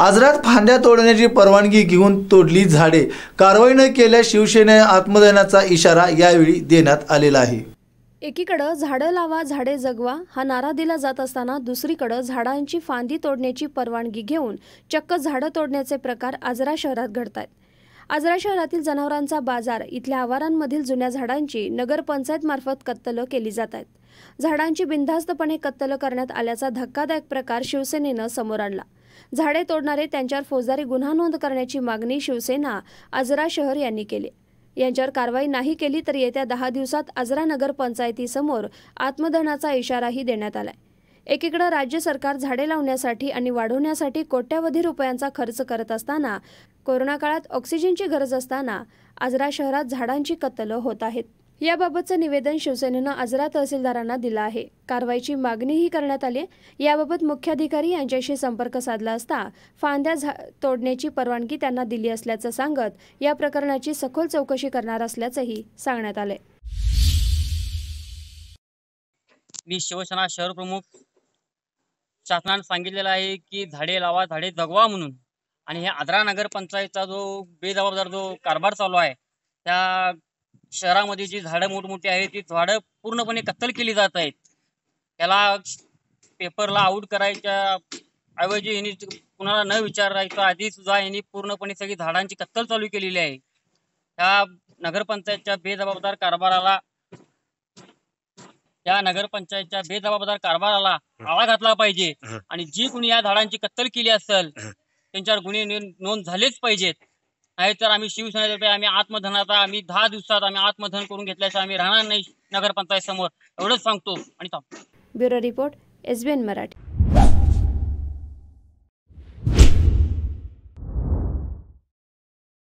आजरात फांद्या तोडण्याची परवानगी घेऊन तोडली झाडे कारवाई न केल्यास शिवसेने आत्मदनाचा इशारा यावेळी देण्यात आलेला आहे एकीकडे झाडं लावा झाडे जगवा हा नारा दिला जात असताना दुसरीकडं झाडांची फांदी तोडण्याची परवानगी घेऊन चक्क झाडं तोडण्याचे प्रकार आजरा शहरात घडत आहेत आजरा शहरातील जनावरांचा बाजार इथल्या आवारांमधील जुन्या झाडांची नगरपंचायतमार्फत कत्तल केली जात आहेत झाडांची बिनधास्तपणे कत्तल करण्यात आल्याचा धक्कादायक प्रकार शिवसेनेनं समोर आणला झाडे तोडणारे त्यांच्यावर फौजदारी गुन्हा नोंद करण्याची मागणी शिवसेना आजरा शहर यांनी केली यांच्यावर कारवाई नाही केली तर येत्या दहा दिवसात आजरा नगर पंचायतीसमोर आत्मदहनाचा इशाराही देण्यात आलाय एकीकडे राज्य सरकार झाडे लावण्यासाठी आणि वाढवण्यासाठी कोट्यावधी रुपयांचा खर्च करत असताना कोरोना काळात ऑक्सिजनची गरज असताना आजरा शहरात झाडांची कत्तलं होत आहेत याबाबतचं निवेदन शिवसेनेनं आजरा तहसीलदारांना दिलं आहे कारवाईची मागणीही करण्यात आली याबाबत मुख्याधिकारी यांच्याशी संपर्क साधला असता फांद्या तोडण्याची परवानगी त्यांना दिली असल्याचं सांगत या प्रकरणाची सखोल चौकशी करणार असल्याचंही सांगण्यात आलंय मी शिवसेना शहर प्रमुख शासनानं सांगितलेलं आहे की झाडे लावा झाडे जगवा म्हणून आणि हे आद्रा पंचायतचा जो बेजबाबदार जो कारभार चालू आहे त्या शहरामध्ये जी झाडं मोठमोठी आहेत ती झाडं पूर्णपणे कत्तल केली जात आहेत त्याला पेपरला आउट करायच्या ऐवजी यांनी कुणाला न विचारायचं आधी सुद्धा यांनी पूर्णपणे सगळी झाडांची कत्तल चालू केलेली आहे त्या नगरपंचायतच्या बेजबाबदार कारभाराला या नगरपंचायतच्या बेजबाबदार कारभाराला आळा घातला पाहिजे आणि जी कुणी या झाडांची कत्तल केली असेल त्यांच्यावर गुन्हे नोंद झालेच पाहिजेत तर आम्ही शिवसेनेतर्फे आम्ही आत्मधनाचा आम्ही दहा दिवसात आम्ही आत्मधन करून घेतल्याचं आम्ही राहणार नाही नगरपंचायत समोर एवढंच सांगतो आणि थांब ब्युरो रिपोर्ट एसबीएन मराठी